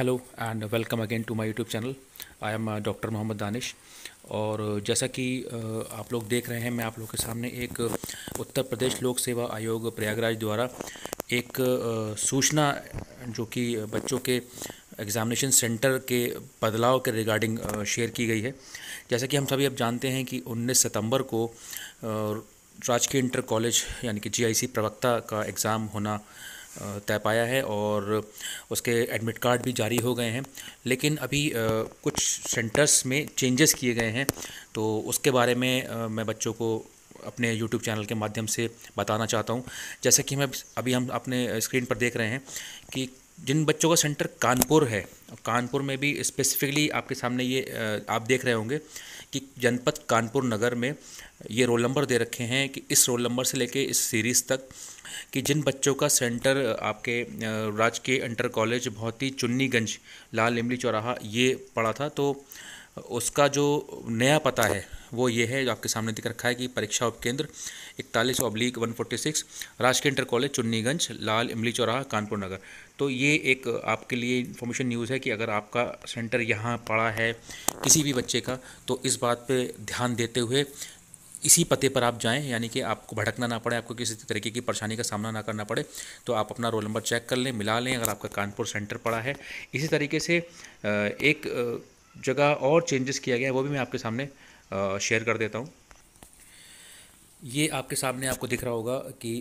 hello and welcome again to my YouTube channel I am doctor Mohammad Danish और uh, जैसा कि uh, आप लोग देख रहे हैं मैं आप लोग के सामने एक uh, उत्तर प्रदेश लोक सेवा आयोग प्रयागराज द्वारा एक सूचना जो कि बच्चों के एग्ज़ामिनेशन सेंटर के बदलाव के रिगार्डिंग शेयर की गई है जैसा कि हम सभी अब जानते हैं कि 19 सितंबर को राजकीय इंटर कॉलेज यानी कि जीआईसी प्रवक्ता का एग्ज़ाम होना तय पाया है और उसके एडमिट कार्ड भी जारी हो गए हैं लेकिन अभी कुछ सेंटर्स में चेंजेस किए गए हैं तो उसके बारे में मैं बच्चों को अपने YouTube चैनल के माध्यम से बताना चाहता हूँ जैसे कि मैं अभी हम अपने स्क्रीन पर देख रहे हैं कि जिन बच्चों का सेंटर कानपुर है कानपुर में भी स्पेसिफिकली आपके सामने ये आप देख रहे होंगे कि जनपद कानपुर नगर में ये रोल नंबर दे रखे हैं कि इस रोल नंबर से लेके इस सीरीज़ तक कि जिन बच्चों का सेंटर आपके राजकीय इंटर कॉलेज बहुत ही चुन्नीगंज लाल इमली चौराहा ये पड़ा था तो उसका जो नया पता है वो ये है जो आपके सामने दिख रखा है कि परीक्षा उपकेंद्र इकतालीस अब्लिक वन फोर्टी सिक्स राजकीय इंटर कॉलेज चुन्नीगंज लाल इमली चौराहा कानपुर नगर तो ये एक आपके लिए इन्फॉर्मेशन न्यूज़ है कि अगर आपका सेंटर यहाँ पड़ा है किसी भी बच्चे का तो इस बात पे ध्यान देते हुए इसी पते पर आप जाएं यानी कि आपको भटकना ना पड़े आपको किसी तरीके की परेशानी का सामना ना करना पड़े तो आप अपना रोल नंबर चेक कर लें मिला लें अगर आपका कानपुर सेंटर पड़ा है इसी तरीके से एक जगह और चेंजेस किया गया है वो भी मैं आपके सामने शेयर कर देता हूँ ये आपके सामने आपको दिख रहा होगा कि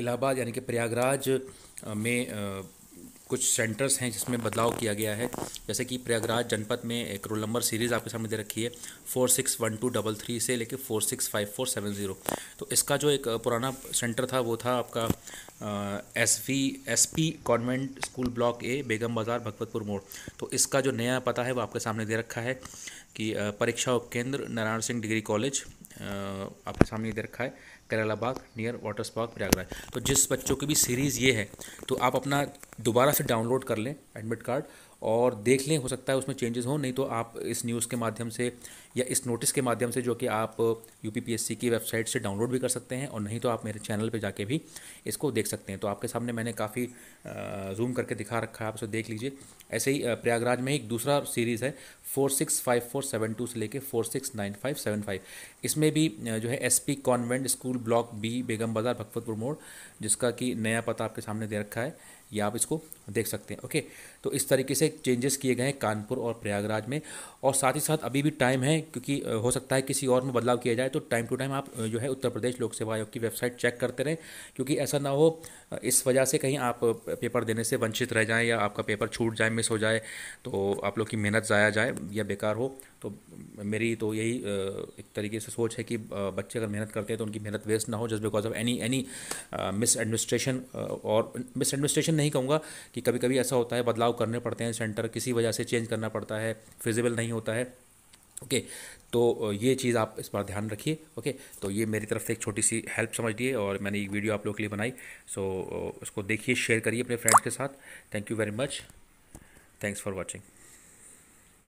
इलाहाबाद यानी कि प्रयागराज में कुछ सेंटर्स हैं जिसमें बदलाव किया गया है जैसे कि प्रयागराज जनपद में एक रोल नंबर सीरीज़ आपके सामने दे रखी है four six one two double three से लेकर four six five four seven zero तो इसका जो एक पुराना सेंटर था वो था आपका S V S P convent school block A Begum Bazar Bhagwatpur मोड़ तो इसका जो नया पता है वो आपके सामने दे रखा है कि परीक्षा उपकेंद्र नारायण सिंह डिग्री कॉलेज आपके सामने ये दे रखा है Karela Bagh near water spark Prayagraj तो जिस बच्चों की भी सीरीज़ ये है तो आप अपना दोबारा से डाउनलोड कर लें एडमिट कार्ड और देख लें हो सकता है उसमें चेंजेस हों नहीं तो आप इस न्यूज़ के माध्यम से या इस नोटिस के माध्यम से जो कि आप यू की वेबसाइट से डाउनलोड भी कर सकते हैं और नहीं तो आप मेरे चैनल पर जाके भी इसको देख सकते हैं तो आपके सामने मैंने काफ़ी जूम करके दिखा रखा है आप उसे देख लीजिए ऐसे ही प्रयागराज में एक दूसरा सीरीज़ है four six five four seven two से लेके four six nine five seven five इसमें भी जो है S P convent school block B Begum Bazar Bhagwatpur मोड़ जिसका कि नया पता आपके सामने दे रखा है ये आप इसको देख सकते हैं ओके तो इस तरीके से चेंजेस किए गए हैं कानपुर और प्रयागराज में और साथ ही साथ अभी भी टाइम है क्योंकि हो सकता है किसी और में बदलाव किया जाए तो टाइम टू टाइम आप जो है उत्तर प्रदेश लोक सेवा आयोग की वेबसाइट चेक करते रहें क्योंकि ऐसा ना हो इस वजह से कहीं आप पेपर देने से वंचित रह जाएँ या आपका पेपर छूट जाए मिस हो जाए तो आप लोग की मेहनत ज़ाया जाए या बेकार हो तो मेरी तो यही एक तरीके से सोच है कि बच्चे अगर मेहनत करते हैं तो उनकी मेहनत वेस्ट ना हो just because of any any misadministration और मिस एडमिनिस्ट्रेशन नहीं कहूँगा कि कभी कभी ऐसा होता है बदलाव करने पड़ते हैं सेंटर किसी वजह से चेंज करना पड़ता है फिजिबल नहीं होता है ओके okay, तो ये चीज़ आप इस पर ध्यान रखिए ओके okay, तो ये मेरी तरफ से एक छोटी सी हेल्प समझिए और मैंने एक वीडियो आप लोगों के लिए बनाई सो so, उसको देखिए शेयर करिए अपने फ्रेंड्स के साथ thank you very much thanks for watching